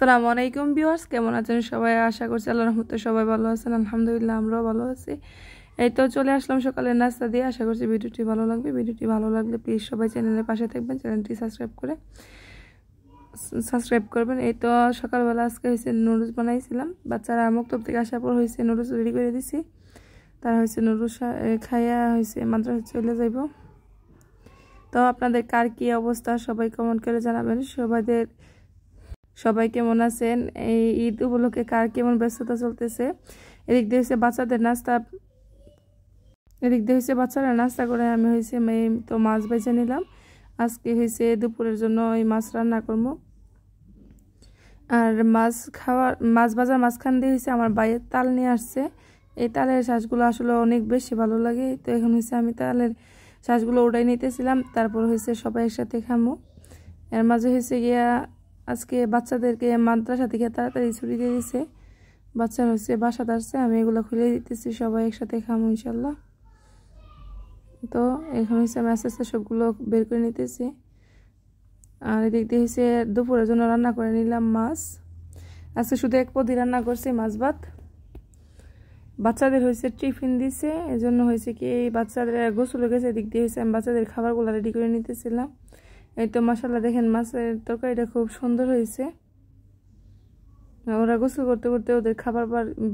সালাম আলাইকুম ভিউয়ার্স কেমন আছেন সবাই আশা করছি আল্লাহ রহমতে সবাই ভালো আছেন আলহামদুলিল্লাহ আমরাও ভালো আছি এই তো চলে আসলাম সকালের নাস্তা দিয়ে আশা করছি ভিডিওটি ভালো লাগবে ভিডিওটি ভালো লাগলে প্লিজ সবাই চ্যানেলের পাশে থাকবেন চ্যানেলটি সাবস্ক্রাইব করে সাবস্ক্রাইব করবেন এই তো সকালবেলা আজকে হয়েছে নুডলস বানাইছিলাম বাচ্চারা মক্তব থেকে আসার পর হয়েছে নুডলস রেডি করে দিছি তারা হয়েছে নুডলস খাইয়া হয়েছে মাত্র চলে যাইব তো আপনাদের কার কী অবস্থা সবাই কমেন্ট করে জানাবেন সবাইদের সবাই কেমন আছেন এই ঈদ উপলক্ষে কার কেমন ব্যস্ততা চলতেছে এদিক দিয়ে হচ্ছে বাচ্চাদের নাস্তা এদিক দিয়ে হয়েছে বাচ্চারা নাস্তা করে আমি হয়েছে মেয়ে তো মাছ বেছে নিলাম আজকে হয়েছে দুপুরের জন্য ওই মাছ রান্না করবো আর মাছ খাওয়ার মাছ বাজার মাঝখান দিয়ে হয়েছে আমার বাইরের তাল নিয়ে আসছে এই তালের শ্বাসগুলো আসলে অনেক বেশি ভালো লাগে তো এখন হয়েছে আমি তালের শ্বাসগুলো উড়াই নিতেছিলাম তারপর হয়েছে সবাই একসাথে খামো এর মাঝে হয়েছে গিয়া আজকে বাচ্চাদেরকে মাদ্রাসা থেকে তাড়াতাড়ি ছুটি দিয়ে দিছে বাচ্চার হচ্ছে বাসা দাঁড়ছে আমি এগুলো খুলে দিতেছি সবাই একসাথে খামো ইনশাল্লাহ তো এখন হচ্ছে আমি আস্তে আস্তে সবগুলো বের করে নিতেছি আর এদিক দিয়ে হচ্ছে দুপুরের জন্য রান্না করে নিলাম মাছ আজকে শুধু এক পদি রান্না করছি মাছ ভাত বাচ্চাদের হয়েছে টিফিন দিছে এজন্য হয়েছে কি বাচ্চাদের গোসলে গেছে এদিক দিয়ে হয়েছে আমি বাচ্চাদের খাবারগুলো রেডি করে নিতেছিলাম এই তো মশালা দেখেন মাছের তরকারিটা খুব সুন্দর হয়েছে ওরা গোসল করতে করতে ওদের খাবার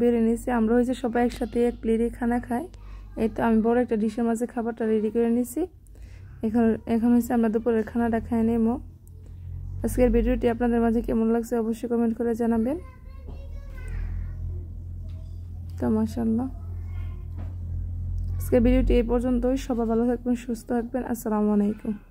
বেড়ে নিয়েছে আমরা হয়েছে সবাই একসাথে এক প্লেটে খানা খাই এই তো আমি বড় একটা ডিশের মাঝে খাবারটা রেডি করে নিয়েছি এখন এখন হচ্ছে আমরা দুপুরের খানাটা খাই নেবো আজকের ভিডিওটি আপনাদের মাঝে কেমন লাগছে অবশ্যই কমেন্ট করে জানাবেন তো মাশাল্লাহ আজকের ভিডিওটি এই পর্যন্তই সবাই ভালো থাকবেন সুস্থ থাকবেন আসসালামু আলাইকুম